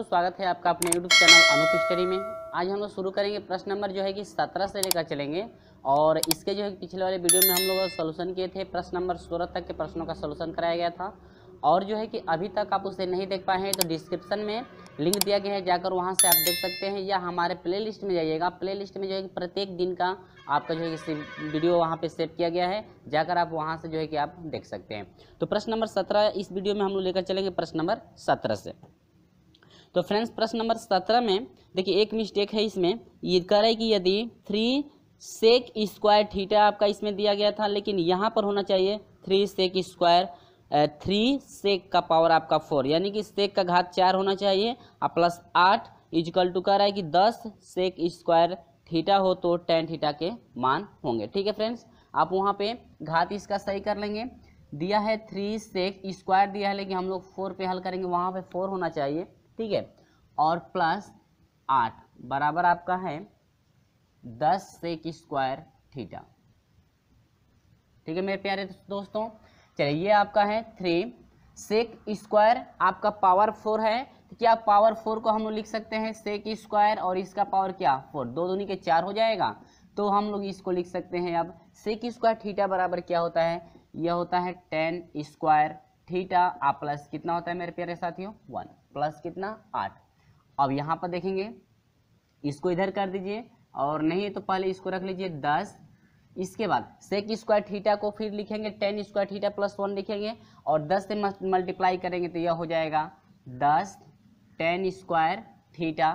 दोस्तों स्वागत है आपका अपने YouTube चैनल अनूप हिस्टरी में आज हम लोग शुरू करेंगे प्रश्न नंबर जो है कि सत्रह से लेकर चलेंगे और इसके जो है पिछले वाले वीडियो में हम लोग सोल्यूशन किए थे प्रश्न नंबर सोलह तक के प्रश्नों का सोल्यूशन कराया गया था और जो है कि अभी तक आप उसे नहीं देख पाए हैं तो डिस्क्रिप्शन में लिंक दिया गया है जाकर वहाँ से आप देख सकते हैं या हमारे प्ले में जाइएगा प्ले में जो है कि प्रत्येक दिन का आपका जो है कि वीडियो वहाँ पर सेव किया गया है जाकर आप वहाँ से जो है कि आप देख सकते हैं तो प्रश्न नंबर सत्रह इस वीडियो में हम लोग लेकर चलेंगे प्रश्न नंबर सत्रह से तो फ्रेंड्स प्रश्न नंबर सत्रह में देखिए एक मिस्टेक है इसमें ये कह रहा है कि यदि थ्री सेक स्क्वायर थीटा आपका इसमें दिया गया था लेकिन यहाँ पर होना चाहिए three sec square three sec का पावर आपका फोर यानी कि सेक का घात चार होना चाहिए और प्लस आठ इजकल टू कह रहा है कि दस सेक स्क्वायर थीटा हो तो टेन थीटा के मान होंगे ठीक है फ्रेंड्स आप वहाँ पे घात इसका सही कर लेंगे दिया है थ्री सेक स्क्वायर दिया है लेकिन हम लोग फोर पे हल करेंगे वहाँ पे फोर होना चाहिए ठीक है और प्लस आठ बराबर आपका है दस सेक स्क्वायर थीटा ठीक है मेरे प्यारे दोस्तों चलिए ये आपका है थ्री सेक स्क्वायर आपका पावर फोर है तो क्या पावर फोर को हम लोग लिख सकते हैं सेक स्क्वायर और इसका पावर क्या फोर दो दोनों के चार हो जाएगा तो हम लोग इसको लिख सकते हैं अब सेक स्क्वायर थीटा बराबर क्या होता है यह होता है टेन स्क्वायर थीटा आ प्लस कितना होता है मेरे प्यारे साथियों वन प्लस कितना आठ अब यहाँ पर देखेंगे इसको इधर कर दीजिए और नहीं तो पहले इसको रख लीजिए दस इसके बाद सेक स्क्वायर थीटा को फिर लिखेंगे tan square theta plus one लिखेंगे और दस से मल्टीप्लाई करेंगे तो यह हो जाएगा दस टेन स्क्वायर थीटा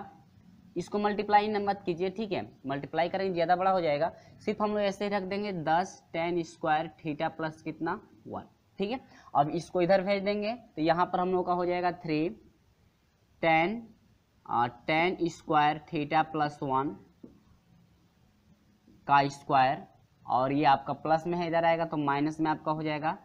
इसको मल्टीप्लाई न मत कीजिए ठीक है मल्टीप्लाई करेंगे ज़्यादा बड़ा हो जाएगा सिर्फ हम लोग ऐसे ही रख देंगे दस टेन स्क्वायर थीटा प्लस कितना वन ठीक है अब इसको इधर भेज देंगे तो यहाँ पर हम लोग का हो जाएगा three tan tan square theta plus one का स्क्वायर और ये आपका प्लस में है इधर आएगा तो माइनस में आपका हो जाएगा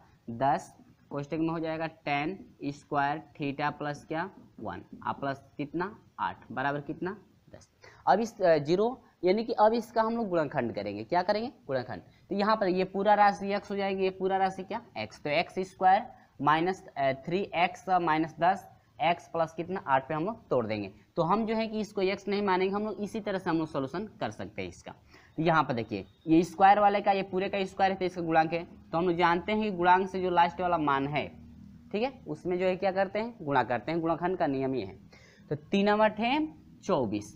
दस क्वेश्चन में हो जाएगा टेन स्क्वायर थीटा प्लस क्या वन आप प्लस कितना आठ बराबर कितना दस अब इस जीरो यानी कि अब इसका हम लोग गुणनखंड करेंगे क्या करेंगे गुणनखंड तो यहाँ पर ये पूरा राशि एक्स हो जाएगी ये पूरा राशि क्या एक्स तो x square minus three x minus दस एक्स प्लस कितना आठ पे हम लोग तोड़ देंगे तो हम जो है कि इसको एक्स नहीं मानेंगे हम लोग इसी तरह से हम लोग सोल्यूशन कर सकते हैं इसका तो यहाँ पर देखिए ये स्क्वायर वाले का ये पूरे का स्क्वायर है तो इसका गुणांक है तो हम लोग जानते हैं कि गुणांक से जो लास्ट वाला मान है ठीक है उसमें जो है क्या करते हैं गुणा करते हैं गुणाखंड का नियम ये है तो तीन नंबर है चौबीस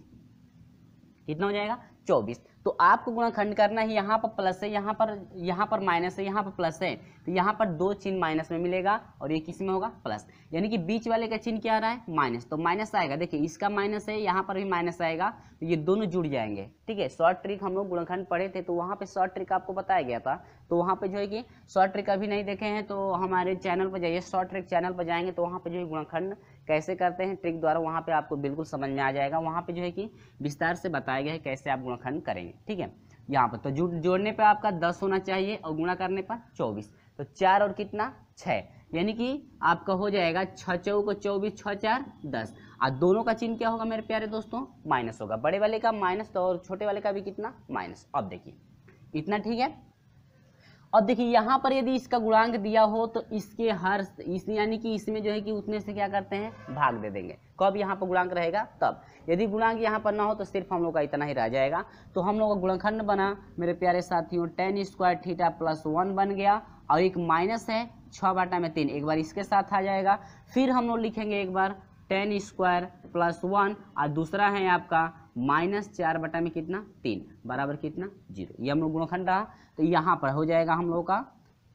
कितना हो जाएगा चौबीस तो आपको गुणाखंड करना है यहाँ पर प्लस है यहाँ पर यहाँ पर माइनस है यहाँ पर प्लस है तो यहाँ पर दो चिन्ह माइनस में मिलेगा और ये किस में होगा प्लस यानी कि बीच वाले का चिन्ह क्या आ रहा है माइनस तो माइनस आएगा देखिए इसका माइनस है यहाँ पर भी माइनस आएगा तो ये दोनों जुड़ जाएंगे ठीक है शॉर्ट ट्रिक हम लोग गुणखंड पढ़े थे तो वहाँ पर शॉर्ट ट्रिक आपको बताया गया था तो वहाँ पर जो है कि शॉर्ट ट्रिक अभी नहीं देखे हैं तो हमारे चैनल पर जाइए शॉर्ट ट्रिक चैनल पर जाएंगे तो वहाँ पर जो है गुणखंड कैसे करते हैं ट्रिक द्वारा वहाँ पे आपको बिल्कुल समझ में आ जाएगा वहाँ पे जो है कि विस्तार से बताया गया है कैसे आप गुणाखंड करेंगे ठीक है यहाँ पर तो जुड़ जोड़ने पर आपका दस होना चाहिए और गुणा करने पर चौबीस तो चार और कितना छः यानी कि आपका हो जाएगा छः चौ को चौबीस छः चार दस और दोनों का चिन्ह क्या होगा मेरे प्यारे दोस्तों माइनस होगा बड़े वाले का माइनस तो और छोटे वाले का भी कितना माइनस अब देखिए इतना ठीक है और देखिए यहाँ पर यदि इसका गुणांक दिया हो तो इसके हर इस यानी कि इसमें जो है कि उतने से क्या करते हैं भाग दे देंगे कब तो यहाँ पर गुणांक रहेगा तब यदि गुणांक यहाँ पर ना हो तो सिर्फ हम लोग का इतना ही रह जाएगा तो हम लोग का गुणखंड बना मेरे प्यारे साथियों tan square theta plus one बन गया और एक माइनस है छः बाटा में तीन एक बार इसके साथ आ जाएगा फिर हम लोग लिखेंगे एक बार टेन स्क्वायर प्लस वन और दूसरा है आपका माइनस चार बटा में कितना तीन बराबर कितना जीरो ये हम लोग गुणखंड रहा तो यहाँ पर हो जाएगा हम लोगों का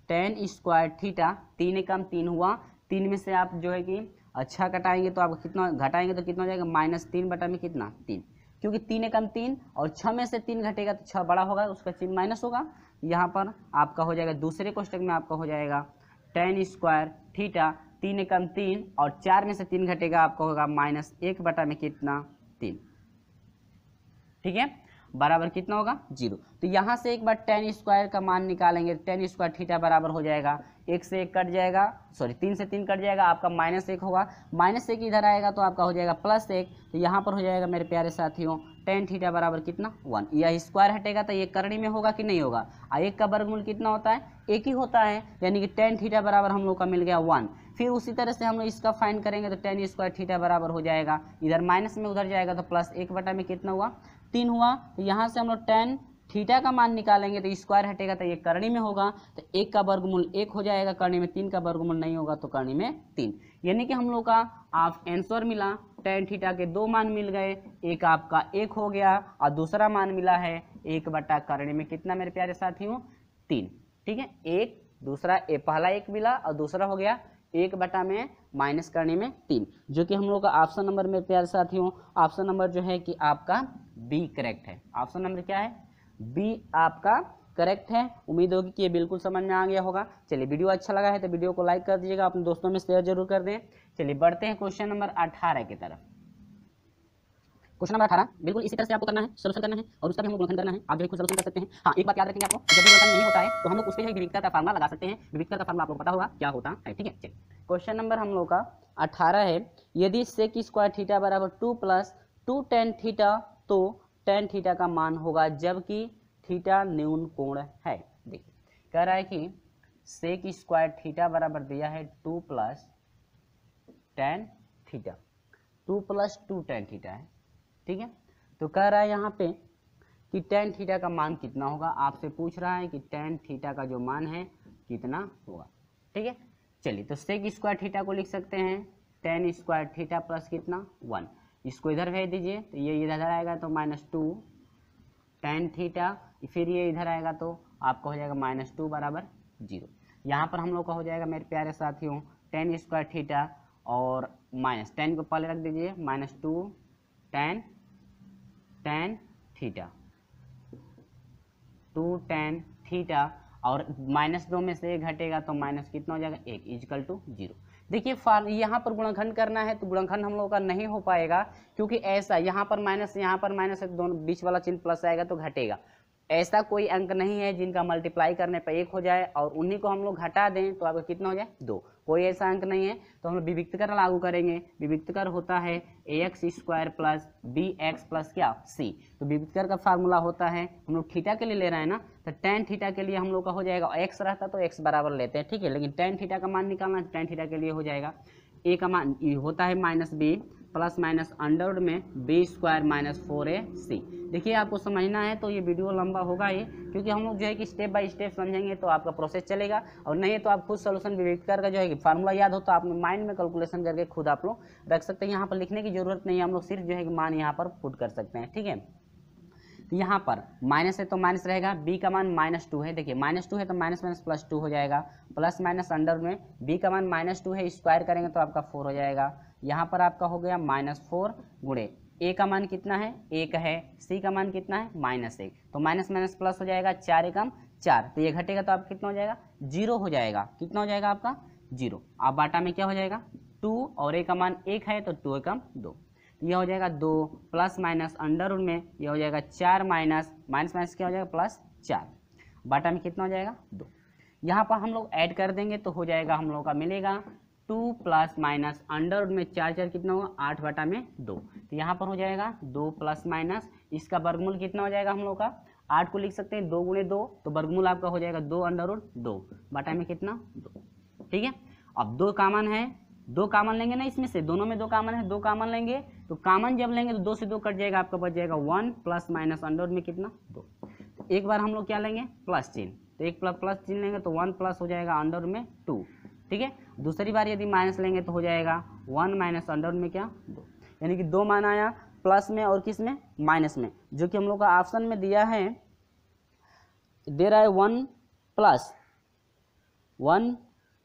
टेन स्क्वायर थीटा तीन कम तीन हुआ तीन में से आप जो है कि अच्छा कटाएंगे तो आप कितना घटाएंगे तो कितना हो जाएगा माइनस तीन बटा में कितना तीन क्योंकि तीन एकम तीन और छः में से तीन घटेगा तो छः बड़ा होगा उसका चिन्ह माइनस होगा यहाँ पर आपका हो जाएगा दूसरे क्वेश्चन में आपका हो जाएगा टेन स्क्वायर थीटा तीन एकम तीन और चार में से तीन घटेगा आपका होगा माइनस एक बटा में कितना तीन ठीक है बराबर कितना होगा जीरो तो यहाँ से एक बार टेन स्क्वायर का मान निकालेंगे टेन स्क्वायर थीटा बराबर हो जाएगा एक से एक कट जाएगा सॉरी तीन से तीन कट जाएगा आपका माइनस एक होगा माइनस एक इधर आएगा तो आपका हो जाएगा प्लस एक तो यहाँ पर हो जाएगा मेरे प्यारे साथियों टेन थीटा बराबर कितना वन यह स्क्वायर हटेगा तो ये करणी में होगा कि नहीं होगा और एक का वर्गमूल कितना होता है एक ही होता है यानी कि टेन थीटा बराबर हम लोग का मिल गया वन फिर उसी तरह से हम लोग इसका फाइन करेंगे तो टेन स्क्वायर थीटा बराबर हो जाएगा इधर माइनस में उधर जाएगा तो प्लस एक बटा में कितना हुआ तीन हुआ तो यहाँ से हम लोग टेन थीटा का मान निकालेंगे तो स्क्वायर हटेगा तो ये करणी में होगा तो एक का वर्गमूल एक हो जाएगा करणी में तीन का वर्गमूल नहीं होगा तो करणी में तीन यानी कि हम लोग का आप आंसर मिला टेन थीटा के दो मान मिल गए एक आपका एक हो गया और दूसरा मान मिला है एक बटा करणी में कितना मेरे प्यारे साथियों तीन ठीक है एक दूसरा ए पहला एक मिला और दूसरा हो गया एक बटा में माइनस करने में तीन जो कि हम लोग का ऑप्शन नंबर में प्यार साथियों ऑप्शन नंबर जो है कि आपका बी करेक्ट है ऑप्शन नंबर क्या है बी आपका करेक्ट है उम्मीद होगी कि ये बिल्कुल समझ में आ गया होगा चलिए वीडियो अच्छा लगा है तो वीडियो को लाइक कर दीजिएगा अपने दोस्तों में शेयर जरूर कर दें चलिए बढ़ते हैं क्वेश्चन नंबर अठारह की तरफ क्वेश्चन नंबर अठारह बिल्कुल इसी तरह से आपको करना है सोल्यूशन करना है और उसका भी हम लोग करना है आप जो सोल्यूशन कर सकते हैं हाँ एक बात याद रखेंगे आपको जब भी नहीं होता है तो हम लोग उसके लिए विविधता का फार्मा लगा सकते हैं विविधता का फार्मा आपको पता होगा क्या होता है ठीक है चलिए क्वेश्चन नंबर हम लोग का अठारह है यदि सेक स्क्वायर थीटा बराबर two plus two tan theta तो टेन थीटा का मान होगा जबकि थीटा न्यून कोण है देखिए कह रहा है कि सेक स्क्वायर थीटा बराबर दिया है two plus tan theta two plus two tan theta है ठीक है तो कह रहा है यहाँ पे कि टेन थीटा का मान कितना होगा आपसे पूछ रहा है कि टेन थीटा का जो मान है कितना होगा ठीक है चलिए तो सेक स्क्वायर थीटा को लिख सकते हैं टेन स्क्वायर थीटा प्लस कितना वन इसको इधर भेज दीजिए तो ये इधर आएगा तो माइनस टू टेन थीटा फिर ये इधर आएगा तो आपका हो जाएगा माइनस टू बराबर जीरो यहाँ पर हम लोग का हो जाएगा मेरे प्यारे साथियों टेन स्क्वायर थीटा और माइनस टेन को पहले रख दीजिए minus two tan tan theta two tan theta और माइनस दो में से एक घटेगा तो माइनस कितना हो जाएगा एक इजकल टू जीरो देखिए फार यहाँ पर गुणखंड करना है तो गुणखंड हम लोगों का नहीं हो पाएगा क्योंकि ऐसा यहाँ पर माइनस यहाँ पर माइनस दोनों बीच वाला चिन्ह प्लस आएगा तो घटेगा ऐसा कोई अंक नहीं है जिनका मल्टीप्लाई करने पर एक हो जाए और उन्हीं को हम लोग घटा दें तो आपका कितना हो जाए दो कोई ऐसा अंक नहीं है तो हम लोग कर लागू करेंगे कर होता है ए x square plus B x plus क्या सी तो कर का फार्मूला होता है हम लोग थीटा के लिए ले रहे हैं ना तो टेन थीटा के लिए हम लोग का हो जाएगा एक्स रहता तो एक्स बराबर लेते हैं ठीक है लेकिन टेन थीटा का मान निकालना टेन थीटा के लिए हो जाएगा ए का मान होता है minus b plus minus under में b square minus four a c देखिए आपको समझना है तो ये वीडियो लंबा होगा ही क्योंकि हम लोग जो है कि स्टेप बाय स्टेप समझेंगे तो आपका प्रोसेस चलेगा और नहीं तो आप खुद सोल्यूशन विवेक करके जो है कि फार्मूला याद हो तो आप माइंड में कैलकुलेशन करके खुद आप लोग रख सकते हैं यहाँ पर लिखने की जरूरत नहीं है हम लोग सिर्फ जो है कि मान यहाँ पर फुट कर सकते हैं ठीक है तो यहाँ पर माइनस है तो माइनस रहेगा बी का मान माइनस टू है देखिए माइनस टू है तो माइनस माइनस प्लस टू हो जाएगा प्लस माइनस अंडर में बी का मान माइनस टू है स्क्वायर करेंगे तो आपका फोर हो जाएगा यहाँ पर आपका हो गया माइनस फोर गुड़े ए का मान कितना है एक है सी का मान कितना है माइनस एक तो माइनस माइनस प्लस हो जाएगा चार एकम चार तो ये घटेगा तो आप कितना हो जाएगा जीरो हो जाएगा कितना हो जाएगा आपका जीरो आप बाटा में क्या हो जाएगा टू और एक का मान एक है तो टू एकम दो तो यह हो जाएगा दो प्लस माइनस अंडर रूट में यह हो जाएगा चार माइनस माइनस माइनस क्या हो जाएगा प्लस चार बाटा में कितना हो जाएगा दो यहाँ पर हम लोग ऐड कर देंगे तो हो जाएगा हम लोग का मिलेगा टू प्लस माइनस अंडर में चार चार कितना होगा आठ बटा में दो तो यहाँ पर हो जाएगा दो प्लस माइनस इसका वर्गमूल कितना हो जाएगा हम लोग का आठ को लिख सकते हैं दो गुणे दो तो वर्गमूल आपका हो जाएगा दो अंडर रूट दो बटा में कितना दो ठीक है अब दो कामन है दो कामन लेंगे ना इसमें से दोनों में दो कामन है दो कामन लेंगे तो कॉमन जब लेंगे तो दो से दो कट जाएगा आपका बच जाएगा वन प्लस माइनस अंडर में कितना दो तो एक बार हम लोग क्या लेंगे प्लस चिन्ह तो एक प्लस प्लस चिन्ह लेंगे तो वन प्लस हो जाएगा अंडर में टू ठीक है दूसरी बार यदि माइनस लेंगे तो हो जाएगा वन माइनस अंडर में क्या दो यानी कि दो मान आया प्लस में और किस में माइनस में जो कि हम लोग का ऑप्शन में दिया है दे रहा है वन प्लस वन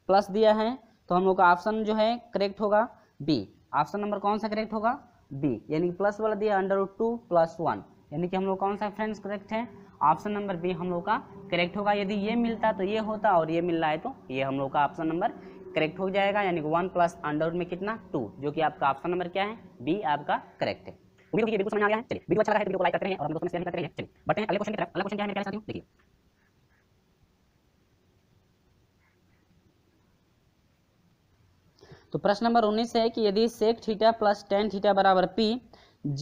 प्लस दिया है तो हम लोग का ऑप्शन जो है करेक्ट होगा बी ऑप्शन नंबर कौन सा करेक्ट होगा बी यानी कि प्लस वाला दिया under root two plus one यानी कि हम लोग कौन सा फ्रेंड्स करेक्ट है ऑप्शन नंबर बी हम लोग का करेक्ट होगा यदि ये मिलता तो ये होता और ये मिल रहा है तो ये हम लोग का ऑप्शन नंबर करेक्ट हो जाएगा यानी कि वन प्लस अंडर में कितना टू जो कि आपका ऑप्शन नंबर क्या है बी आपका करेक्ट है वीडियो को बिल्कुल समझ आ गया है चलिए वीडियो अच्छा लगा है तो वीडियो को लाइक करते हैं और हम लोग में शेयर करते हैं चलिए बढ़ते हैं अगले क्वेश्चन की तरफ अगला क्वेश्चन क्या है मेरे साथियों देखिए तो प्रश्न नंबर उन्नीस है कि यदि sec theta plus tan theta बराबर पी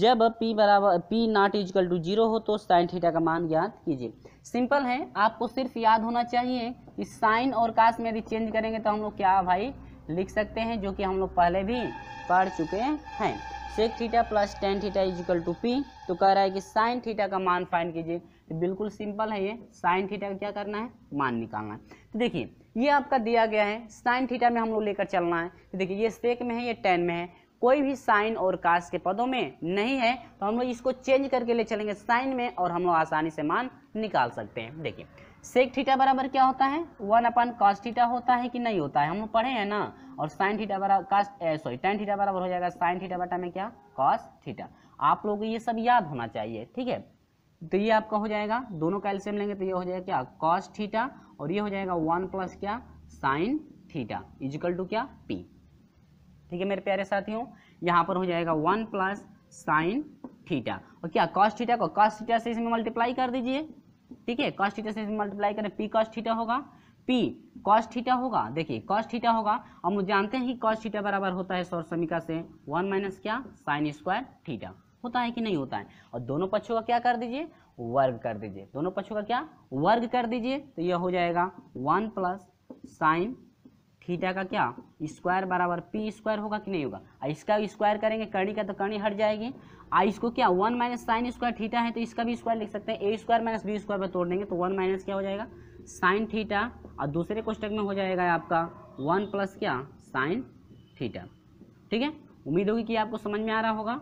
जब पी बराबर p not equal to zero हो तो साइन थीटा का मान ज्ञात कीजिए सिंपल है आपको सिर्फ याद होना चाहिए कि साइन और काश में यदि चेंज करेंगे तो हम लोग क्या भाई लिख सकते हैं जो कि हम लोग पहले भी पढ़ चुके हैं sec theta plus tan theta equal to p तो कह रहा है कि साइन थीटा का मान फाइंड कीजिए तो बिल्कुल सिंपल है ये साइन थीटा का क्या करना है मान निकालना है तो देखिए ये आपका दिया गया है साइन थीटा में हम लोग लेकर चलना है तो देखिए ये सेक में है ये टेन में है कोई भी साइन और कास के पदों में नहीं है तो हम लोग इसको चेंज करके ले चलेंगे साइन में और हम लोग आसानी से मान निकाल सकते हैं देखिए सेक थीटा बराबर क्या होता है वन अपन कास्ट थीटा होता है कि नहीं होता है हम लोग पढ़े हैं ना और साइन थीटा बराबर कास सॉरी टेन थीटा बराबर हो जाएगा साइन थीटा बटा में क्या कास्ट थीटा आप लोगों को ये सब याद होना चाहिए ठीक है तो ये आपका हो जाएगा दोनों का एल्सियम लेंगे तो ये हो जाएगा क्या कॉस थीटा और ये हो जाएगा वन प्लस क्या साइन थीटा इजिकल टू क्या पी ठीक है मेरे प्यारे साथियों यहाँ पर हो जाएगा वन प्लस साइन थीटा और क्या कॉस थीटा को कॉस थीटा से इसमें मल्टीप्लाई कर दीजिए ठीक है कॉस थीटा से इसमें मल्टीप्लाई करें पी कॉस थीटा होगा पी कॉस थीटा होगा देखिए कॉस थीटा होगा हम जानते हैं कि कॉस थीटा बराबर होता है सौर समीका से वन माइनस क्या साइन स्क्वायर थीटा होता है कि नहीं होता है और दोनों पक्षों का क्या कर दीजिए वर्ग कर दीजिए दोनों पक्षों का क्या वर्ग कर दीजिए तो यह हो जाएगा वन प्लस साइन थीटा का क्या स्क्वायर बराबर पी स्क्वायर होगा कि नहीं होगा इसका स्क्वायर करेंगे कर्णी का तो कर्णी हट जाएगी आ इसको क्या one minus sine square theta है तो इसका भी स्क्वायर लिख सकते हैं a square minus b square पर तोड़ देंगे तो वन माइनस क्या हो जाएगा साइन थीटा और दूसरे क्वेश्चन में हो जाएगा आपका वन प्लस क्या साइन थीटा ठीक है उम्मीद होगी कि आपको समझ में आ रहा होगा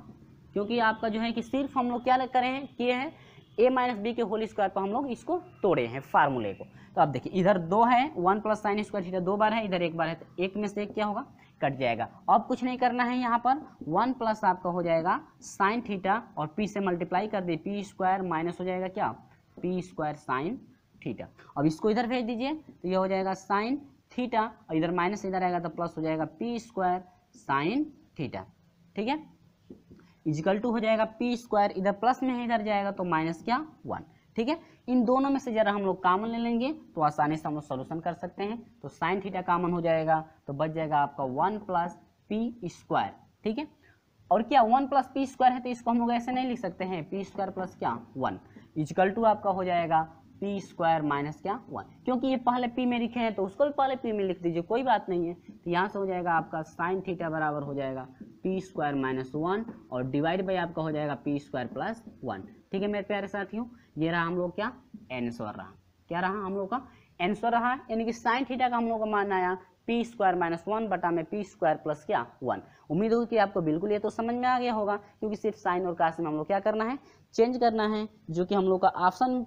क्योंकि आपका जो है कि सिर्फ हम लोग क्या करें हैं किए हैं ए माइनस बी के होल स्क्वायर पर हम लोग इसको तोड़े हैं फार्मूले को तो आप देखिए इधर दो है one plus sine square theta दो बार है इधर एक बार है तो एक में से एक क्या होगा कट जाएगा अब कुछ नहीं करना है यहाँ पर वन प्लस आपका हो जाएगा साइन थीटा और पी से मल्टीप्लाई कर दिए पी स्क्वायर माइनस हो जाएगा क्या पी स्क्वायर साइन थीटा अब इसको इधर भेज दीजिए तो यह हो जाएगा साइन थीटा और इधर माइनस इधर आएगा तो प्लस हो जाएगा पी स्क्वायर साइन थीटा ठीक है इजिकल टू हो जाएगा पी स्क्वायर इधर प्लस में है इधर जाएगा तो माइनस क्या वन ठीक है इन दोनों में से जरा हम लोग कामन ले लेंगे तो आसानी से हम लोग सोल्यूशन कर सकते हैं तो साइन थीटा कामन हो जाएगा तो बच जाएगा आपका वन प्लस पी स्क्वायर ठीक है और क्या वन प्लस पी स्क्वायर है तो इसको हम लोग ऐसे नहीं लिख सकते हैं पी स्क्वायर प्लस क्या वन इजकल टू आपका हो जाएगा पी स्क्वायर माइनस क्या वन क्योंकि ये पहले पी में लिखे हैं तो उसको भी पहले पी में लिख दीजिए कोई बात नहीं है तो यहाँ से हो जाएगा आपका साइन थीटा बराबर हो जाएगा पी स्क्वायर माइनस वन और डिवाइड बाई आपका हो जाएगा पी स्क्वायर प्लस वन ठीक है मेरे प्यारे साथियों ये रहा हम लोग क्या एंसर रहा क्या रहा हम लोग का एंसर रहा यानी कि साइन थीटा का हम लोग का मान आया पी स्क्वायर माइनस वन बटा में पी स्क्वायर प्लस क्या वन उम्मीद होगी कि आपको बिल्कुल ये तो समझ में आ गया होगा क्योंकि सिर्फ साइन और कास में हम लोग क्या करना है चेंज करना है जो कि हम लोग का ऑप्शन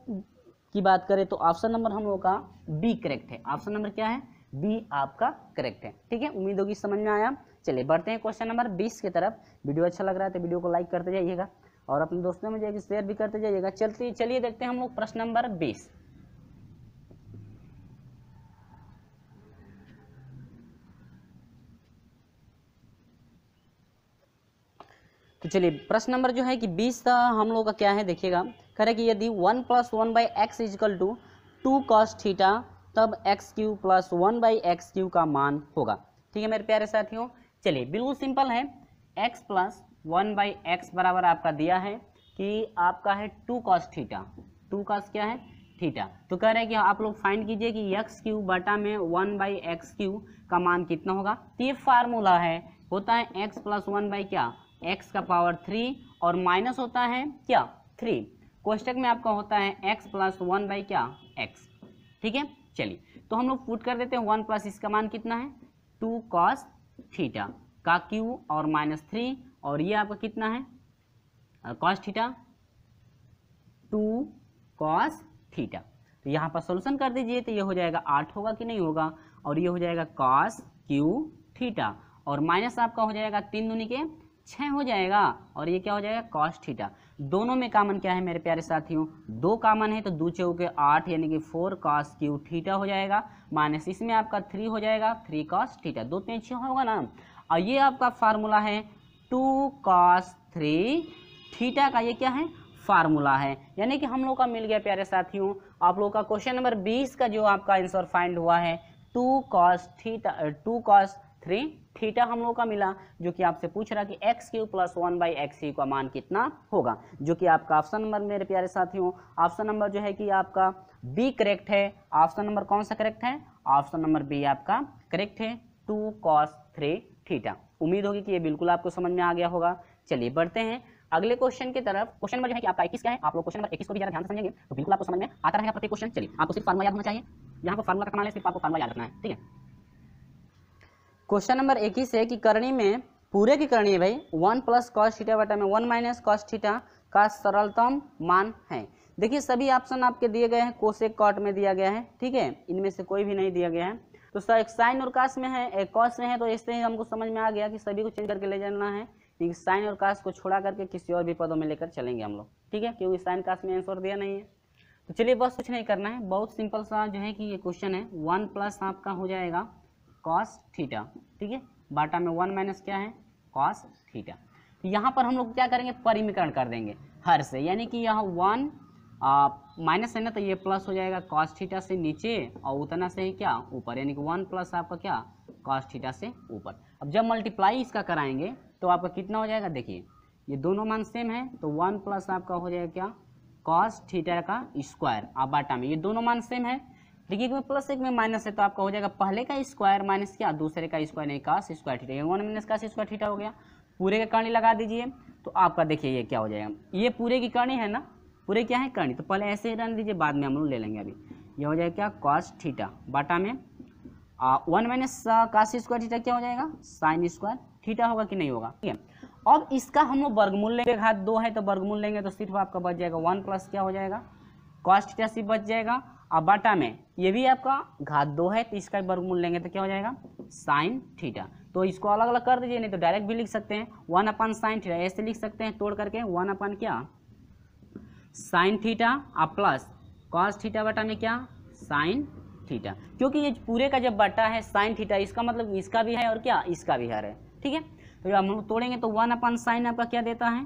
की बात करें तो ऑप्शन नंबर हम लोग का बी करेक्ट है ऑप्शन नंबर क्या है बी आपका करेक्ट है ठीक है उम्मीद होगी समझ में आया चलिए बढ़ते हैं क्वेश्चन नंबर बीस की तरफ वीडियो अच्छा लग रहा है तो वीडियो को लाइक करते जाइएगा और अपने दोस्तों में जाइए शेयर भी करते जाइएगा चलते चलिए देखते हैं हम लोग प्रश्न नंबर बीस तो चलिए प्रश्न नंबर जो है कि बीस का हम लोग का क्या है देखिएगा कह कि यदि one plus one by x equal to two cos theta तब x cube plus one by x cube का मान होगा ठीक है मेरे प्यारे साथियों चलिए बिल्कुल सिंपल है x plus one by x बराबर आपका दिया है कि आपका है two cos theta two cos क्या है थीटा तो कह रहे हैं कि आप लोग फाइंड कीजिए कि एक्स क्यू बटा में वन बाई एक्स क्यू का मान कितना होगा तो ये फार्मूला है होता है एक्स प्लस वन बाई क्या एक्स का पावर थ्री और माइनस होता है क्या थ्री कोष्टक में आपका होता है एक्स प्लस वन बाई क्या x ठीक है चलिए तो हम लोग पुट कर देते हैं वन प्लस इसका मान कितना है टू कॉस थीटा का क्यू और माइनस थ्री और ये आपका कितना है cos theta two cos theta तो यहाँ पर सोल्यूशन कर दीजिए तो ये हो जाएगा आठ होगा कि नहीं होगा और ये हो जाएगा कॉस क्यू थीटा और माइनस आपका हो जाएगा तीन दुनी के छः हो जाएगा और ये क्या हो जाएगा कॉस थीटा दोनों में कामन क्या है मेरे प्यारे साथियों दो कामन है तो दो चौ के आठ यानी कि फोर कॉस क्यू थीटा हो जाएगा माइनस इसमें आपका थ्री हो जाएगा थ्री कॉस थीटा दो तीन छः होगा ना और ये आपका फार्मूला है टू कॉस थ्री थीटा का ये क्या है फार्मूला है यानी कि हम लोग का मिल गया प्यारे साथियों आप लोग का क्वेश्चन नंबर बीस का जो आपका आंसर फाइंड हुआ है two cos theta two cos three theta हम लोग का मिला जो कि आपसे पूछ रहा कि x cube plus one by x u का मान कितना होगा जो कि आपका ऑप्शन नंबर मेरे प्यारे साथियों ऑप्शन नंबर जो है कि आपका बी करेक्ट है ऑप्शन नंबर कौन सा करेक्ट है ऑप्शन नंबर बी आपका करेक्ट है टू कॉस थ्री थीटा उम्मीद होगी कि ये बिल्कुल आपको समझ में आ गया होगा चलिए बढ़ते हैं अगले क्वेश्चन की तरफ क्वेश्चन नंबर जो है कि आपका 21 क्या है आप लोग क्वेश्चन नंबर 21 को भी ज्यादा ध्यान से समझेंगे तो बिल्कुल आपको समझ में आता रहेगा प्रत्येक क्वेश्चन चलिए आपको सिर्फ फार्मा याद होना चाहिए यहाँ पर फार्मूला का कमाल है सिर्फ आपको फार्मा याद रखना है ठीक है क्वेश्चन नंबर ही से कि करणी में पूरे की करणी है भाई वन प्लस कॉस बटा में वन माइनस कॉस का सरलतम मान है देखिए सभी ऑप्शन आपके दिए गए हैं कोसेक कॉट में दिया गया है ठीक है इनमें से कोई भी नहीं दिया गया है तो सर एक साइन और कास में है एक कॉस में है तो इससे ही हमको समझ में आ गया कि सभी को चेंज करके ले जाना है क्योंकि साइन और कास को छोड़ा करके किसी और भी पदों में लेकर चलेंगे हम लोग ठीक है क्योंकि साइन कास में आंसर दिया नहीं है तो चलिए बस कुछ नहीं करना है बहुत सिंपल सा जो है कि ये क्वेश्चन है वन प्लस आपका हो जाएगा कॉस थीटा ठीक है बाटा में वन माइनस क्या है कॉस थीटा तो यहाँ पर हम लोग क्या करेंगे परिमिकरण कर देंगे हर से यानी कि यहाँ वन माइनस है ना तो ये प्लस हो जाएगा कॉस थीटा से नीचे और उतना से ही क्या ऊपर यानी कि वन प्लस आपका क्या कॉस थीटा से ऊपर अब जब मल्टीप्लाई इसका कराएंगे तो आपका कितना हो जाएगा देखिए ये दोनों मान सेम है तो वन प्लस आपका हो जाएगा क्या कॉस थीटा का स्क्वायर आप बाटा में ये दोनों मान सेम है देखिए एक में प्लस एक में माइनस है तो आपका हो जाएगा पहले का स्क्वायर माइनस किया दूसरे का स्क्वायर नहीं काश स्क्वायर है वन माइनस काश स्क्वायर ठीक हो गया पूरे का कर्णी लगा दीजिए तो आपका देखिए ये क्या हो जाएगा ये पूरे की कर्णी है ना पूरे क्या है कर्णी तो पहले ऐसे ही रन दीजिए बाद में हम लोग ले लेंगे अभी ये हो जाएगा क्या कॉस ठीठा बाटा में one minus cos square theta क्या हो जाएगा साइन स्क्वायर ठीठा होगा कि नहीं होगा ठीक है अब इसका हम लोग वर्गमूल लेंगे घात दो है तो वर्गमूल लेंगे तो सिर्फ आपका बच जाएगा वन प्लस क्या हो जाएगा कॉस्ट थीटा सिर्फ बच जाएगा अब बटा में ये भी आपका घात दो है तो इसका वर्गमूल लेंगे तो क्या हो जाएगा साइन थीटा तो इसको अलग अलग कर दीजिए नहीं तो डायरेक्ट भी लिख सकते हैं वन अपन साइन थीटा ऐसे लिख सकते हैं तोड़ करके वन अपन क्या साइन थीटा और प्लस कॉस थीटा बटा में क्या साइन थीटा क्योंकि ये पूरे का जब बटा है साइन थीटा इसका मतलब इसका भी है और क्या इसका भी हर है ठीक है तो जब हम लोग तोड़ेंगे तो वन अपन साइन आपका क्या देता है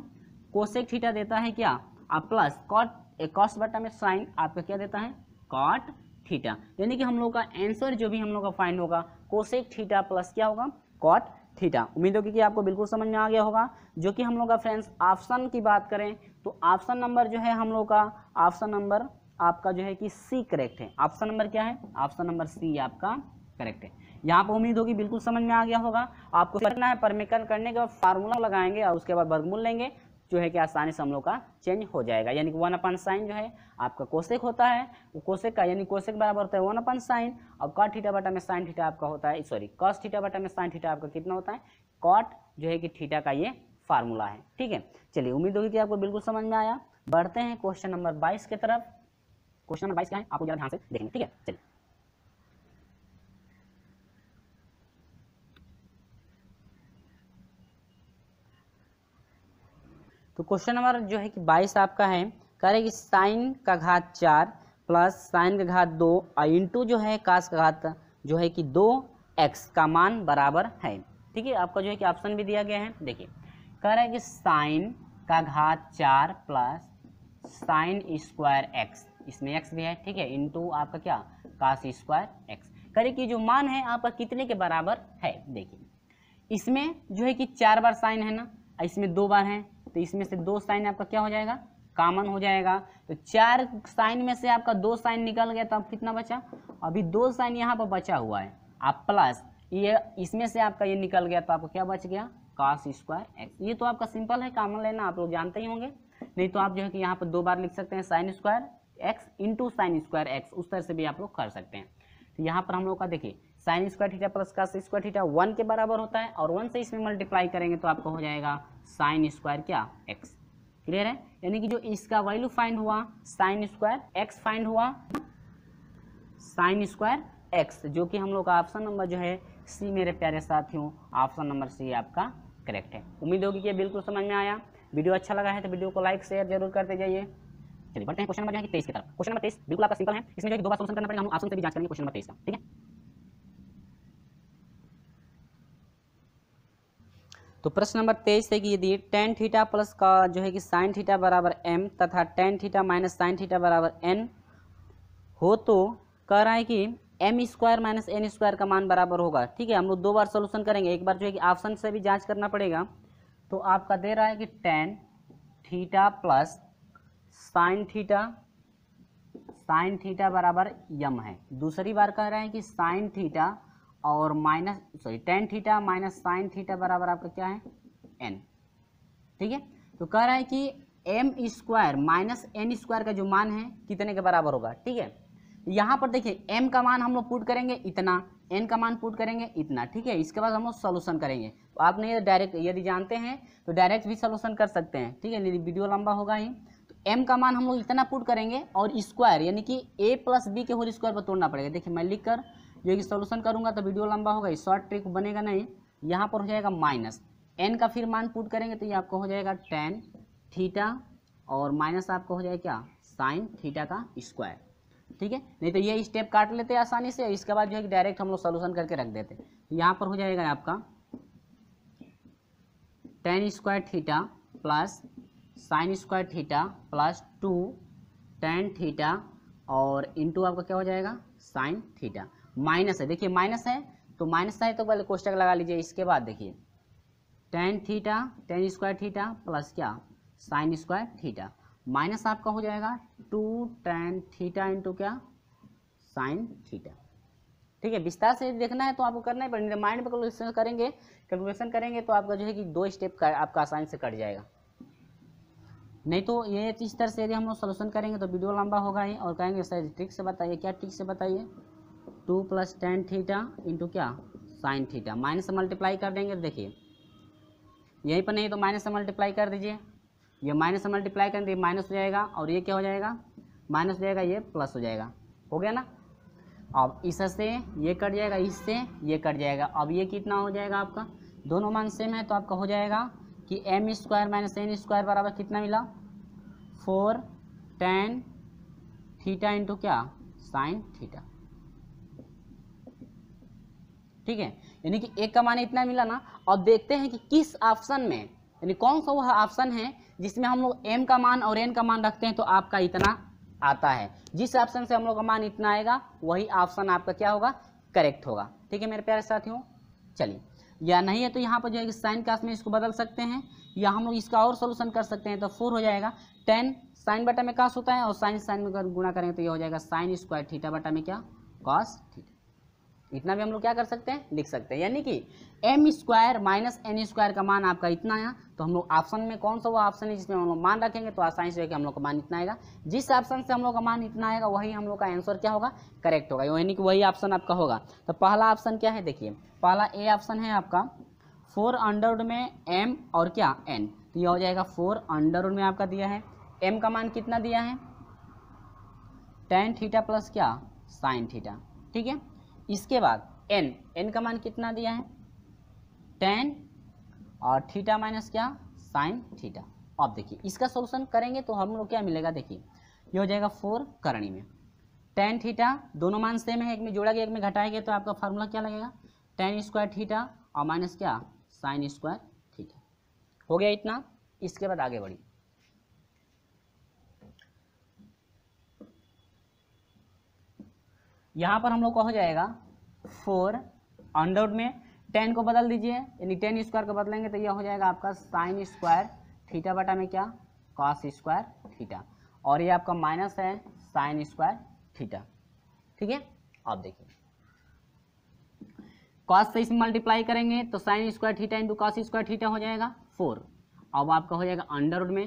कोसेक थीटा देता है क्या और प्लस कॉट कॉस्ट बटा में साइन आपका क्या देता है कॉट थीटा यानी कि हम लोग का आंसर जो भी हम लोग का फाइंड होगा कोसेक थीटा प्लस क्या होगा कॉट थीटा उम्मीद होगी कि आपको बिल्कुल समझ में आ गया होगा जो कि हम लोग का फ्रेंड्स ऑप्शन की बात करें तो ऑप्शन नंबर जो है हम लोग का ऑप्शन नंबर आपका जो है कि सी करेक्ट है ऑप्शन नंबर क्या है ऑप्शन नंबर सी आपका करेक्ट है यहाँ पर उम्मीद होगी बिल्कुल समझ में आ गया होगा आपको करना है परमिकरण करने के बाद फार्मूला लगाएंगे और उसके बाद वर्गमूल लेंगे जो है कि आसानी से हम लोग का चेंज हो जाएगा यानी कि वन अपन साइन जो है आपका कोशेक होता है वो कोशेक का यानी कोशेक बराबर होता है वन अपन साइन और कॉट थीटा बटा में साइन थीटा आपका होता है सॉरी कॉस थीटा बटा में साइन थीटा आपका कितना होता है कॉट जो है कि थीटा का ये फार्मूला है ठीक है चलिए उम्मीद होगी कि आपको बिल्कुल समझ में आया बढ़ते हैं क्वेश्चन नंबर बाईस की तरफ क्वेश्चन नंबर बाईस क्या है आपको ध्यान से देखेंगे ठीक है चलिए तो क्वेश्चन नंबर जो है कि बाईस आपका है करे कि साइन का घात चार प्लस साइन का घात दो और इंटू जो है कास का घात जो है कि दो एक्स का मान बराबर है ठीक है आपका जो है कि ऑप्शन भी दिया गया है देखिए कह रहा है कि साइन का घात चार प्लस साइन स्क्वायर एक्स इसमें एक्स भी है ठीक है इंटू आपका क्या कास स्क्वायर एक्स करे कि जो मान है आपका कितने के बराबर है देखिए इसमें जो है कि चार बार साइन है ना इसमें दो बार है तो इसमें से दो साइन आपका क्या हो जाएगा कॉमन हो जाएगा तो चार साइन में से आपका दो साइन निकल गया तो अब कितना बचा अभी दो साइन यहाँ पर बचा हुआ है आप प्लस ये इसमें से आपका ये निकल गया तो आपका क्या बच गया कास स्क्वायर एक्स ये तो आपका सिंपल है कॉमन लेना आप लोग जानते ही होंगे नहीं तो आप जो है कि यहाँ पर दो बार लिख सकते हैं sine square x into sine square x उस तरह से भी आप लोग कर सकते हैं तो यहाँ पर हम लोग का देखिए sine square theta plus cos square theta one के बराबर होता है और वन से इसमें मल्टीप्लाई करेंगे तो आपका हो जाएगा साइन स्क्वायर क्या एक्स क्लियर है यानी कि जो इसका वैल्यू फाइंड हुआ साइन स्क्वायर एक्स फाइंड हुआ साइन स्क्वायर एक्स जो कि हम लोग का ऑप्शन नंबर जो है सी मेरे प्यारे साथियों ऑप्शन नंबर सी आपका करेक्ट है उम्मीद होगी कि बिल्कुल समझ में आया वीडियो अच्छा लगा है तो वीडियो को लाइक शेयर जरूर करते जाइए चलिए बढ़ते हैं क्वेश्चन नंबर तेईस की तरफ क्वेश्चन नंबर तेईस बिल्कुल आपका सिंपल है इसमें जो है दो बार क्वेश्चन करना पड़ेगा हम ऑप्शन से भी जांच करेंगे क्वेश्चन नंबर तेईस का ठीक है तो प्रश्न नंबर तेईस से कि यदि टेन थीटा प्लस का जो है कि साइन थीटा बराबर एम तथा tan theta minus sine theta बराबर एन हो तो कह रहा है कि m square minus N square का मान बराबर होगा ठीक है हम लोग दो बार सोल्यूशन करेंगे एक बार जो है कि ऑप्शन से भी जांच करना पड़ेगा तो आपका दे रहा है कि tan theta plus sine theta sine theta बराबर यम है दूसरी बार कह रहा है कि साइन थीटा और minus sorry tan theta minus sine theta बराबर आपका क्या है एन ठीक है तो कह रहा है कि m square minus N square का जो मान है कितने के बराबर होगा ठीक है तो यहाँ पर देखिए एम का मान हम लोग पुट करेंगे इतना एन का मान पुट करेंगे इतना ठीक है इसके बाद हम लोग सोल्यूशन करेंगे तो आपने ये डायरेक्ट यदि जानते हैं तो डायरेक्ट भी सोल्यूशन कर सकते हैं ठीक है यदि वीडियो लंबा होगा ही तो एम का मान हम लोग इतना पुट करेंगे और स्क्वायर यानी कि ए प्लस बी के होल स्क्वायर पर तोड़ना पड़ेगा देखिए मैं लिख कर जो कि सोल्यूशन करूंगा तो वीडियो लंबा होगा शॉर्ट ट्रिक बनेगा नहीं यहाँ पर हो जाएगा माइनस एन का फिर मान पुट करेंगे तो ये आपको हो जाएगा टेन थीटा और माइनस आपको हो जाएगा क्या साइन थीटा का स्क्वायर ठीक है नहीं तो ये स्टेप काट लेते हैं आसानी से इसके बाद जो है डायरेक्ट हम लोग सोल्यूशन करके रख देते तो यहाँ पर हो जाएगा आपका tan square theta plus sine square theta plus two tan theta और इंटू आपका क्या हो जाएगा साइन थीटा माइनस है देखिए माइनस है तो माइनस है तो पहले कोष्टक लगा लीजिए इसके बाद देखिए tan theta tan square theta plus क्या साइन स्क्वायर थीटा माइनस आपका हो जाएगा टू टेन थीटा इंटू क्या साइन थीटा ठीक है विस्तार से देखना है तो आपको करना है पड़ेगा माइंड में कैलकुलेशन करेंगे कैलकुलेशन करेंगे तो आपका जो है कि दो स्टेप का आपका आसानी से कट जाएगा नहीं तो ये इस तरह से यदि हम लोग सोल्यूशन करेंगे तो वीडियो लंबा होगा ही और कहेंगे सर ट्रिक से बताइए क्या ट्रिक से बताइए two plus tan theta into क्या साइन थीटा माइनस से मल्टीप्लाई कर देंगे तो देखिए यहीं पर नहीं तो माइनस से मल्टीप्लाई कर दीजिए ये माइनस से मल्टीप्लाई कर दीजिए तो माइनस हो जाएगा और ये क्या हो जाएगा माइनस हो जाएगा ये प्लस हो जाएगा हो गया ना अब इससे ये कट जाएगा इससे ये कट जाएगा अब ये कितना हो जाएगा आपका दोनों मान सेम है तो आपका हो जाएगा कि m square minus N square बराबर कितना मिला फोर टेन थीटा इंटू क्या साइन थीटा ठीक है यानी कि एक का मान इतना मिला ना अब देखते हैं कि किस ऑप्शन में यानी कौन सा वह ऑप्शन है जिसमें हम लोग एम का मान और एन का मान रखते हैं तो आपका इतना आता है जिस ऑप्शन से हम लोग का मान इतना आएगा वही ऑप्शन आपका क्या होगा करेक्ट होगा ठीक है मेरे प्यारे साथियों चलिए या नहीं है तो यहाँ पर जो है कि साइन क्लास में इसको बदल सकते हैं या हम लोग इसका और सोल्यूशन कर सकते हैं तो फोर हो जाएगा टेन साइन बटा में कास्ट होता है और साइन साइन में गुणा करेंगे तो ये हो जाएगा साइन स्क्वायर थीटा बटा में क्या कॉस थीटा इतना भी हम लोग क्या कर सकते हैं लिख सकते हैं यानी कि m square minus N square का मान आपका इतना आया तो हम लोग ऑप्शन में कौन सा वो ऑप्शन है जिसमें हम लोग मान रखेंगे तो आसानी से हम लोग का मान इतना आएगा जिस ऑप्शन से हम लोग का मान इतना आएगा वही हम लोग का आंसर क्या होगा करेक्ट होगा यानी कि वही ऑप्शन आपका होगा तो पहला ऑप्शन क्या है देखिए पहला ए ऑप्शन है आपका फोर अंडरवुड में एम और क्या एन तो यह हो जाएगा फोर अंडरवुड में आपका दिया है एम का मान कितना दिया है टेन थीटा प्लस क्या साइन थीटा ठीक है इसके बाद एन एन का मान कितना दिया है टेन और थीटा माइनस क्या साइन थीटा अब देखिए इसका सोल्यूशन करेंगे तो हम लोग क्या मिलेगा देखिए ये हो जाएगा फोर करणी में टेन थीटा दोनों मान सेम है एक में जोड़ा गया एक में घटाया गया तो आपका फार्मूला क्या लगेगा टेन स्क्वायर थीटा और माइनस क्या साइन स्क्वायर थीटा हो गया इतना इसके बाद आगे बढ़िए यहाँ पर हम लोग का हो जाएगा फोर अंडर में टेन को बदल दीजिए यानी टेन स्क्वायर को बदलेंगे तो यह हो जाएगा आपका साइन स्क्वायर थीटा बटा में क्या कॉस स्क्वायर थीटा और ये आपका माइनस है साइन स्क्वायर थीटा ठीक है आप देखिए कॉस से इसमें मल्टीप्लाई करेंगे तो sine square theta into cos square theta हो जाएगा फोर अब आपका हो जाएगा अंडर में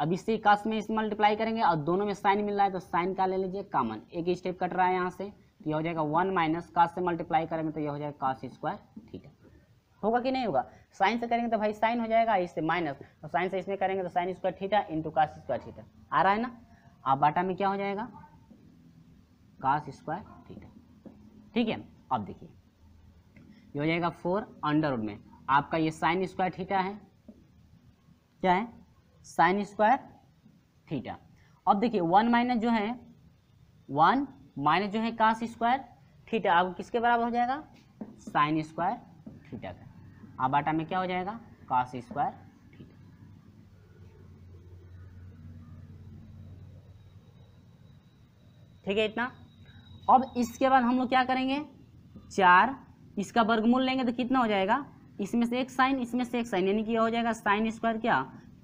अब इससे काश में इस मल्टीप्लाई करेंगे और दोनों में साइन मिल रहा है तो साइन का ले लीजिए कॉमन एक स्टेप कट रहा है यहाँ से तो यह हो जाएगा वन माइनस काश से मल्टीप्लाई करेंगे तो यह हो जाएगा काश स्क्वायर ठीक है होगा कि नहीं होगा साइन से करेंगे तो भाई साइन हो जाएगा इससे माइनस और साइन से इसमें करेंगे तो साइन स्क्वायर ठीक है इंटू काश स्क्वायर ठीक है आ रहा है ना अब बाटा में क्या हो जाएगा काश स्क्वायर ठीक है ठीक है अब देखिए ये हो जाएगा फोर अंडर में आपका ये साइन स्क्वायर ठीक है क्या है साइन स्क्वायर थीटा अब देखिए वन माइनस जो है वन माइनस जो है कास स्क्वायर थीटा आपको किसके बराबर हो जाएगा साइन स्क्वायर थीटा का अब आटा में क्या हो जाएगा कास स्क्वायर थीटा ठीक है इतना अब इसके बाद हम लोग क्या करेंगे चार इसका वर्गमूल लेंगे तो कितना हो जाएगा इसमें से एक साइन इसमें से एक साइन यानी कि हो जाएगा साइन स्क्वायर क्या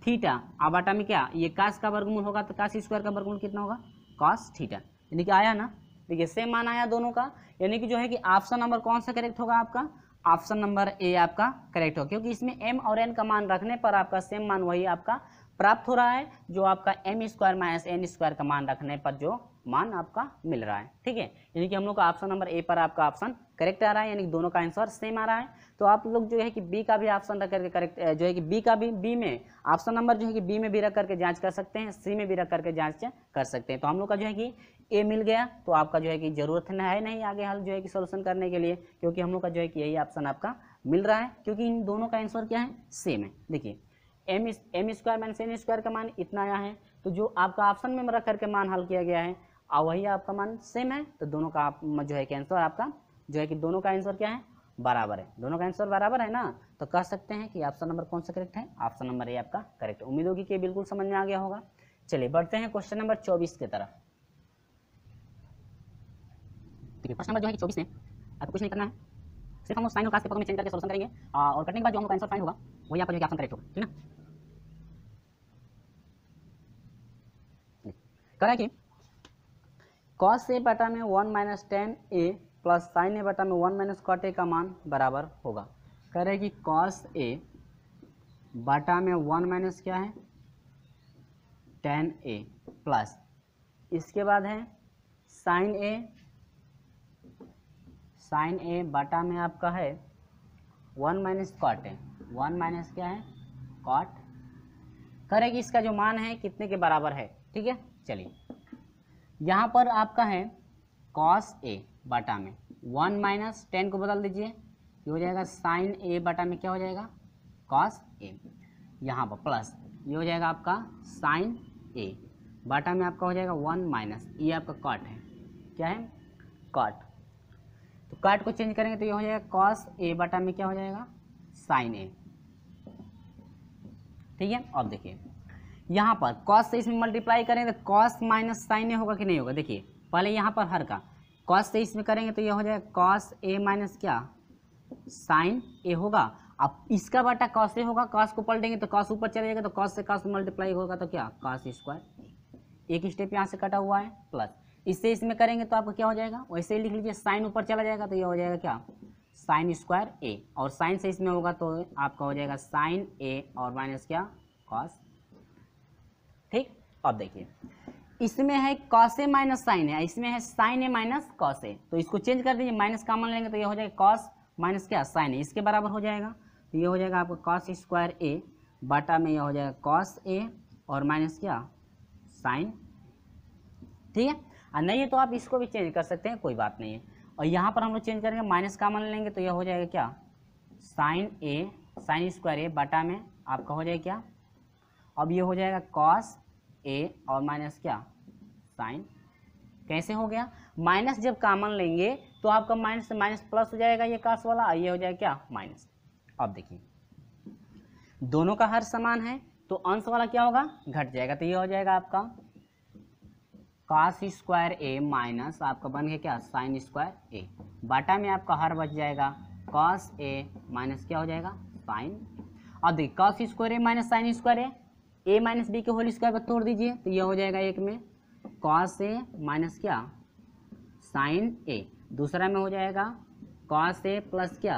थीटा अब आटा में क्या ये कास का वर्गमूल होगा तो कास स्क्वायर का वर्गमूल कितना होगा कॉस थीटा यानी कि आया ना देखिए सेम मान आया दोनों का यानी कि जो है कि ऑप्शन नंबर कौन सा करेक्ट होगा आपका ऑप्शन नंबर ए आपका करेक्ट होगा क्योंकि इसमें एम और एन का मान रखने पर आपका सेम मान वही आपका प्राप्त हो रहा है जो आपका M square minus N square का मान रखने पर जो मान आपका मिल रहा है ठीक है यानी कि हम लोग का ऑप्शन नंबर ए पर आपका ऑप्शन करेक्ट आ रहा है यानी दोनों का आंसर सेम आ रहा है तो आप लोग जो है कि बी का भी ऑप्शन रख करके करेक्ट जो है कि बी का भी बी में ऑप्शन नंबर जो है कि बी में भी रख करके जांच कर सकते हैं सी में भी रख करके जांच कर सकते हैं तो हम लोग का जो है कि ए मिल गया तो आपका जो है कि जरूरत है नहीं आगे हल जो है कि सोल्यूशन करने के लिए क्योंकि हम लोग का जो है कि यही ऑप्शन आपका मिल रहा है क्योंकि इन दोनों का आंसर क्या है सेम है देखिए M M square minus N square का मान इतना आया है तो जो आपका ऑप्शन में रख करके मान हल किया गया है और वही आपका मान सेम है तो दोनों का जो है कि आंसर आपका जो है कि दोनों का आंसर क्या है बराबर है दोनों का आंसर बराबर है ना तो कह सकते हैं कि ऑप्शन नंबर कौन सा करेक्ट है ऑप्शन नंबर ए आपका करेक्ट उम्मीद होगी कि बिल्कुल समझ में आ गया होगा चलिए बढ़ते हैं क्वेश्चन नंबर चौबीस की तरफ क्वेश्चन नंबर जो है चौबीस में कुछ नहीं करना है सिर्फ हम साइन और कास के पदों में चेंज करके सोल्यूशन करेंगे और करने के बाद जो हम आंसर फाइन होगा वही आपका जो ऑप्शन करेक्ट होगा ठीक ना कह रहा है कि कॉस ए पटा में one minus tan A plus sine A बटा में वन माइनस कॉट ए का मान बराबर होगा कह रहे कि कॉस ए बटा में वन माइनस क्या है टेन ए प्लस इसके बाद है साइन ए साइन ए बटा में आपका है one minus cot A one minus क्या है कॉट करें कि इसका जो मान है कितने के बराबर है ठीक है चलिए यहाँ पर आपका है कॉस ए बाटा में वन माइनस टेन को बदल दीजिए ये हो जाएगा साइन ए बाटा में क्या हो जाएगा कॉस ए यहाँ पर प्लस ये हो जाएगा आपका साइन ए बाटा में आपका हो जाएगा वन माइनस ये आपका कॉट है क्या है कॉट तो कॉट को चेंज करेंगे तो ये हो जाएगा कॉस ए बाटा में क्या हो जाएगा साइन ए ठीक है अब देखिए यहाँ पर कॉस से इसमें मल्टीप्लाई करेंगे तो कॉस माइनस साइन ए होगा कि नहीं होगा देखिए पहले यहाँ पर हर का कॉस से इसमें करेंगे तो ये हो जाएगा कॉस ए माइनस क्या साइन ए होगा अब इसका बाटा कॉस ए होगा कॉस को पलटेंगे तो कॉस ऊपर चले जाएगा तो कॉस से कॉस मल्टीप्लाई होगा तो क्या कॉस स्क्वायर एक स्टेप यहाँ से कटा हुआ है प्लस इससे इसमें करेंगे तो आपका क्या हो जाएगा वैसे ही लिख लीजिए साइन ऊपर चला जाएगा तो ये हो जाएगा क्या साइन स्क्वायर ए और साइन से इसमें होगा तो आपका हो जाएगा साइन ए और माइनस क्या कॉस ठीक अब देखिए इसमें है कॉस ए माइनस साइन है इसमें है sine A minus cos A तो इसको चेंज कर दीजिए माइनस कॉमन लेंगे तो ये हो जाएगा कॉस माइनस क्या साइन ए इसके बराबर हो जाएगा तो ये हो जाएगा आपका कॉस स्क्वायर ए बाटा में यह हो जाएगा कॉस ए और माइनस क्या साइन ठीक है और नहीं है तो आप इसको भी चेंज कर सकते हैं कोई बात नहीं है और यहाँ पर हम लोग चेंज करेंगे माइनस का मान लेंगे तो यह हो जाएगा क्या sine A sine square A बाटा में आपका हो जाएगा क्या अब ये हो जाएगा कॉस ए और माइनस क्या साइन कैसे हो गया माइनस जब कॉमन लेंगे तो आपका माइनस से माइनस प्लस हो जाएगा ये कास वाला ये हो जाएगा क्या माइनस अब देखिए दोनों का हर समान है तो अंश वाला क्या होगा घट जाएगा तो ये हो जाएगा आपका कास स्क्वायर ए माइनस आपका बन गया क्या साइन स्क्वायर ए बाटा में आपका हर बच जाएगा कॉस ए माइनस क्या हो जाएगा साइन अब देखिए cos square A minus sine square A A minus B के होल स्क्वायर को तोड़ दीजिए तो ये हो जाएगा एक में कॉस ए माइनस क्या साइन ए दूसरा में हो जाएगा कॉस ए प्लस क्या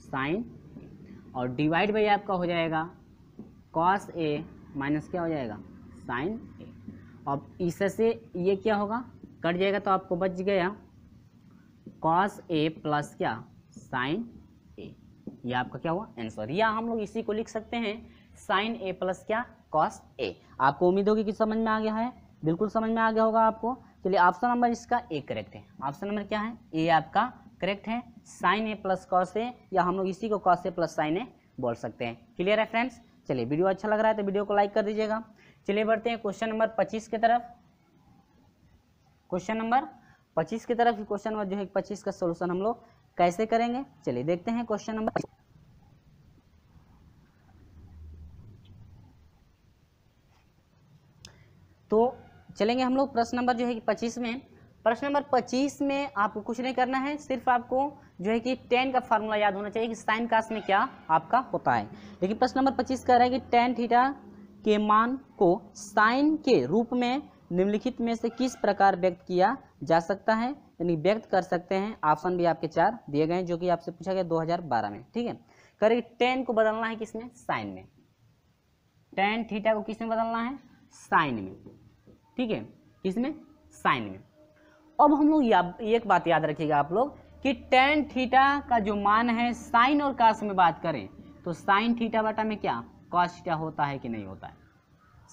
साइन और डिवाइड बाई आपका हो जाएगा कॉस ए माइनस क्या हो जाएगा साइन ए अब इससे ये क्या होगा कट जाएगा तो आपको बच गया कॉस ए प्लस क्या साइन ए ये आपका क्या हुआ आंसर या हम लोग इसी को लिख सकते हैं साइन ए प्लस क्या कॉस ए आपको उम्मीद होगी कि समझ में आ गया है बिल्कुल समझ में आ गया होगा आपको चलिए ऑप्शन नंबर इसका ए करेक्ट है ऑप्शन नंबर क्या है ए आपका करेक्ट है sine A plus cos A या हम लोग इसी को cos A plus sine A बोल सकते हैं क्लियर है फ्रेंड्स चलिए वीडियो अच्छा लग रहा है तो वीडियो को लाइक कर दीजिएगा चलिए बढ़ते हैं क्वेश्चन नंबर पच्चीस की तरफ क्वेश्चन नंबर पच्चीस की तरफ क्वेश्चन नंबर जो है पच्चीस का सोल्यूशन हम लोग कैसे करेंगे चलिए देखते हैं क्वेश्चन नंबर तो चलेंगे हम लोग प्रश्न नंबर जो है कि पच्चीस में प्रश्न नंबर पच्चीस में आपको कुछ नहीं करना है सिर्फ आपको जो है कि टेन का फार्मूला याद होना चाहिए कि साइन कास में क्या आपका होता है लेकिन प्रश्न नंबर पच्चीस कह रहा है कि टेन थीटा के मान को साइन के रूप में निम्नलिखित में से किस प्रकार व्यक्त किया जा सकता है यानी व्यक्त कर सकते हैं ऑप्शन भी आपके चार दिए गए हैं जो कि आपसे पूछा गया 2012 में ठीक है करेंगे टेन को बदलना है किसमें साइन में टेन थीटा को किस में बदलना है साइन में ठीक है इसमें साइन में अब हम लोग एक बात याद रखिएगा आप लोग कि टेन थीटा का जो मान है साइन और कास में बात करें तो साइन थीटा बटा में क्या कॉस थीटा होता है कि नहीं होता है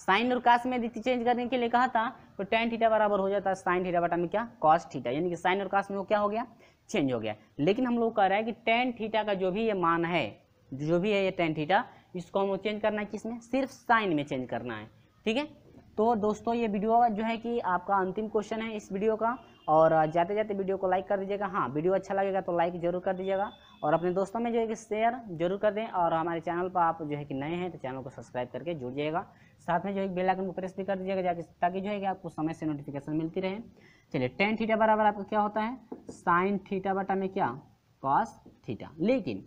साइन और कास में यदि चेंज करने के लिए कहा था तो टेन थीटा बराबर हो जाता है साइन थीटा बटा में क्या कॉस थीटा यानी कि साइन और कास में वो क्या हो गया चेंज हो गया लेकिन हम लोग कह रहे हैं कि टेन थीटा का जो भी ये मान है जो भी है ये टेन थीटा इसको हम चेंज करना है किसमें सिर्फ साइन में चेंज करना है ठीक है तो दोस्तों ये वीडियो जो है कि आपका अंतिम क्वेश्चन है इस वीडियो का और जाते जाते वीडियो को लाइक कर दीजिएगा हाँ वीडियो अच्छा लगेगा तो लाइक जरूर कर दीजिएगा और अपने दोस्तों में जो है कि शेयर जरूर कर दें और हमारे चैनल पर आप जो है कि नए हैं तो चैनल को सब्सक्राइब करके जुड़िएगा साथ में जो है बेल आइकन को प्रेस भी कर दीजिएगा ताकि जो है कि आपको समय से नोटिफिकेशन मिलती रहे चलिए टेन थीटा बराबर आपका क्या होता है साइन थीटा बटा में क्या कॉस थीटा लेकिन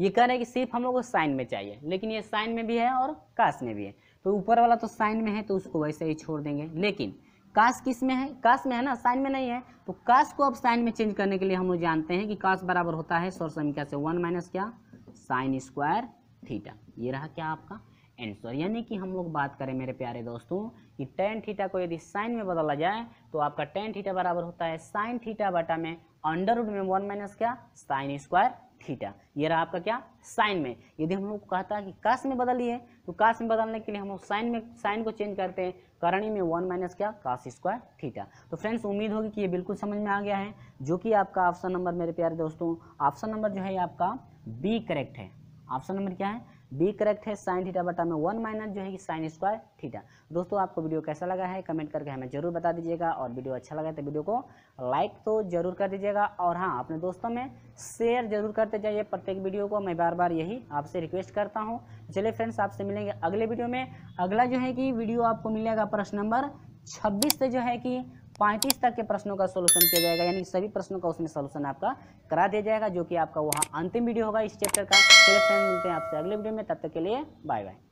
ये कह रहे हैं कि सिर्फ हम लोग को साइन में चाहिए लेकिन ये साइन में भी है और कास में भी है तो ऊपर वाला तो साइन में है तो उसको वैसे ही छोड़ देंगे लेकिन काश किस में है काश में है ना साइन में नहीं है तो काश को अब साइन में चेंज करने के लिए हम लोग जानते हैं कि काश बराबर होता है सौर समीक्षा से वन माइनस क्या साइन स्क्वायर थीटा ये रहा क्या आपका एंसर यानी कि हम लोग बात करें मेरे प्यारे दोस्तों कि टेन थीटा को यदि साइन में बदला जाए तो आपका टेन थीटा बराबर होता है साइन थीटा बटा में अंडर रूट में वन माइनस क्या साइन स्क्वायर थीटा ये रहा आपका क्या साइन में यदि हम लोग कहता है कि काश में बदलिए तो काश में बदलने के लिए हम लोग साइन में साइन को चेंज करते हैं करणी में वन माइनस क्या काश स्क्वायर थीटा तो फ्रेंड्स उम्मीद होगी कि ये बिल्कुल समझ में आ गया है जो कि आपका ऑप्शन नंबर मेरे प्यारे दोस्तों ऑप्शन नंबर जो है आपका बी करेक्ट है ऑप्शन नंबर क्या है बी करेक्ट है साइन थीटा बटा में वन माइनस जो है कि साइन स्क्वायर थीटा दोस्तों आपको वीडियो कैसा लगा है कमेंट करके हमें जरूर बता दीजिएगा और वीडियो अच्छा लगा तो वीडियो को लाइक तो जरूर कर दीजिएगा और हाँ अपने दोस्तों में शेयर जरूर करते जाइए प्रत्येक वीडियो को मैं बार बार यही आपसे रिक्वेस्ट करता हूँ चलिए फ्रेंड्स आपसे मिलेंगे अगले वीडियो में अगला जो है कि वीडियो आपको मिलेगा प्रश्न नंबर छब्बीस से जो है कि पैंतीस तक के प्रश्नों का सोल्यूशन किया जाएगा यानी सभी प्रश्नों का उसमें सोल्यूशन आपका करा दिया जाएगा जो कि आपका वहाँ अंतिम वीडियो होगा इस चैप्टर का फिर फ्रेंड मिलते हैं आपसे अगले वीडियो में तब तक के लिए बाय बाय